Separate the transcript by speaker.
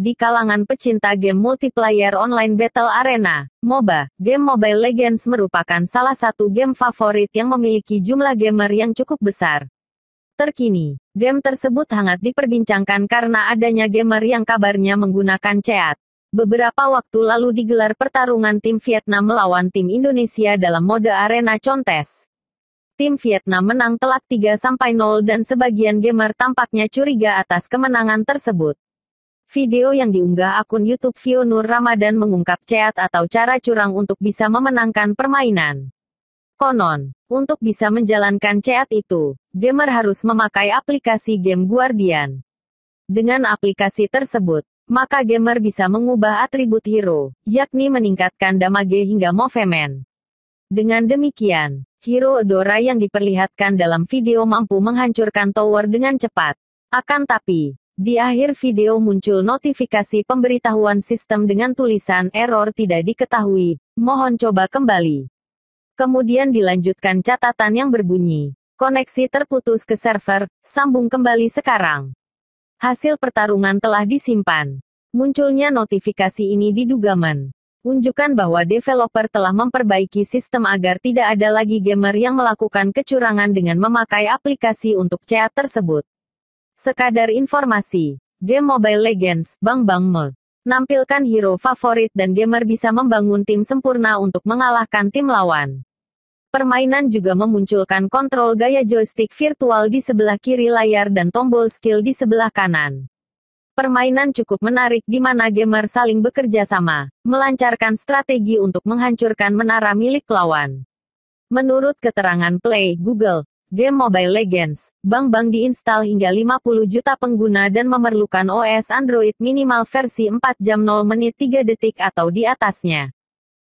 Speaker 1: di kalangan pecinta game multiplayer online Battle Arena, MOBA, game Mobile Legends merupakan salah satu game favorit yang memiliki jumlah gamer yang cukup besar. Terkini, game tersebut hangat diperbincangkan karena adanya gamer yang kabarnya menggunakan chat. Beberapa waktu lalu digelar pertarungan tim Vietnam melawan tim Indonesia dalam mode arena contes tim Vietnam menang telak 3-0 dan sebagian gamer tampaknya curiga atas kemenangan tersebut. Video yang diunggah akun YouTube Vio Nur Ramadan mengungkap chat atau cara curang untuk bisa memenangkan permainan. Konon, untuk bisa menjalankan chat itu, gamer harus memakai aplikasi game Guardian. Dengan aplikasi tersebut, maka gamer bisa mengubah atribut hero, yakni meningkatkan damage hingga movement. Dengan demikian, hero Dora yang diperlihatkan dalam video mampu menghancurkan tower dengan cepat. Akan tapi, di akhir video muncul notifikasi pemberitahuan sistem dengan tulisan error tidak diketahui. Mohon coba kembali. Kemudian dilanjutkan catatan yang berbunyi. Koneksi terputus ke server, sambung kembali sekarang. Hasil pertarungan telah disimpan. Munculnya notifikasi ini diduga men. Unjukkan bahwa developer telah memperbaiki sistem agar tidak ada lagi gamer yang melakukan kecurangan dengan memakai aplikasi untuk chat tersebut. Sekadar informasi, game Mobile Legends, Bang Bang Me. Nampilkan hero favorit dan gamer bisa membangun tim sempurna untuk mengalahkan tim lawan. Permainan juga memunculkan kontrol gaya joystick virtual di sebelah kiri layar dan tombol skill di sebelah kanan. Permainan cukup menarik di mana gamer saling bekerja sama, melancarkan strategi untuk menghancurkan menara milik lawan. Menurut keterangan Play Google, game Mobile Legends, Bang Bang diinstal hingga 50 juta pengguna dan memerlukan OS Android minimal versi 4 jam 0 menit 3 detik atau di atasnya.